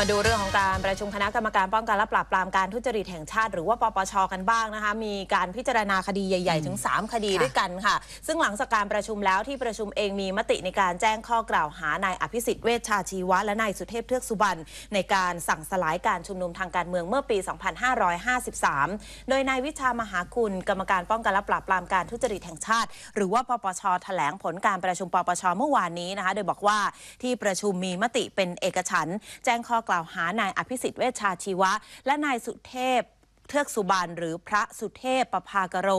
มาดูเรื่องของการประชุมคณะกรรมการป้องกันและปราบปรามการทุจริตแห่งชาติหรือว่าปปชกันบ้างนะคะมีการพิจารณาคดีใหญ่ ๆ ถึง 3 คดีด้วยกันค่ะ ซึ่งหลังจากการประชุมแล้วที่ประชุมเองมีมติในการแจ้งข้อกล่าวหานายอภิสิทธิ์เวชชาชีวะ และนายสุเทพเทือกสุบรรณในการสั่งสลายการชุมนุมทางการเมืองเมื่อปี 2553 โดยนายวิชามหาคุณกรรมการป้องกันและปราบปรามการทุจริตแห่งชาติ หรือว่าปปชแถลงผลการประชุมปปชเมื่อวานนี้นะคะโดยบอกว่า ที่ประชุมมีมติเป็นเอกฉันแจ้งข้อกล่าวหานายอภิสิทธิ์เวชชาชีวะ และนายสุเทพเทือกสุบานหรือพระสุเทพประภากโร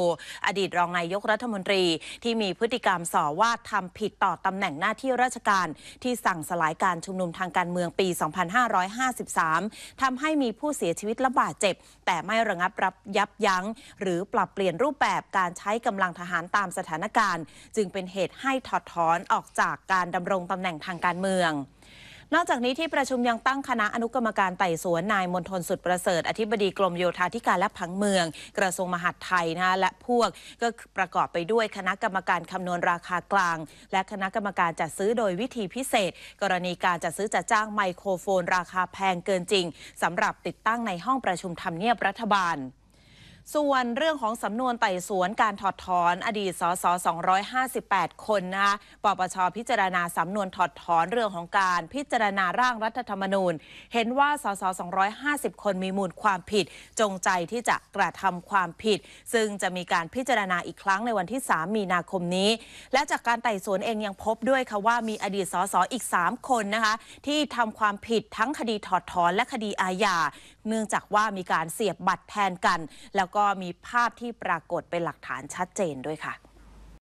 อดีตรองนายกรัฐมนตรีที่มีพฤติกรรมส่อว่าทำผิดต่อตำแหน่งหน้าที่ราชการ ที่สั่งสลายการชุมนุมทางการเมืองปี 2553 ทำให้มีผู้เสียชีวิตและบาดเจ็บ แต่ไม่ระงับรับยับยัง้งหรือปรับเปลี่ยนรูปแบบการใช้กำลังทหารตามสถานการณ์ จึงเป็นเหตุให้ถอดถอนออกจากการดำรงตำแหน่งทางการเมืองนอกจากนี้ที่ประชุมยังตั้งคณะอนุกรรมการ ไต่สวน นาย มนทนสุดประเสริฐ อธิบดีกรมโยธาธิการและผังเมือง กระทรวงมหาดไทยนะและพวก ก็ประกอบไปด้วยคณะกรรมการคำนวณราคากลาง และคณะกรรมการจัดซื้อโดยวิธีพิเศษ กรณีการจัดซื้อจัดจ้างไมโครโฟนราคาแพงเกินจริงสำหรับติดตั้งในห้องประชุมทำเนียบรัฐบาลส่วนเรื่องของสำนวนไต่สวน การถอดถอนอดีตสส258 คนนะคะ ปปชพิจารณาสำนวนถอดถอนเรื่องของการพิจารณาร่างรัฐธรรมนูญ เห็นว่าสส250 คนมีมูลความผิด จงใจที่จะกระทำความผิด ซึ่งจะมีการพิจารณาอีกครั้งในวันที่ 3 มีนาคมนี้ และจากการไต่สวนเองยังพบด้วยค่ะว่ามีอดีตสสอีก 3 คนนะคะที่ทำความผิดทั้งคดีถอดถอนและคดีอาญา เนื่องจากว่ามีการเสียบบัตรแทนกันแล้วก็มีภาพที่ปรากฏเป็นหลักฐานชัดเจนด้วยค่ะ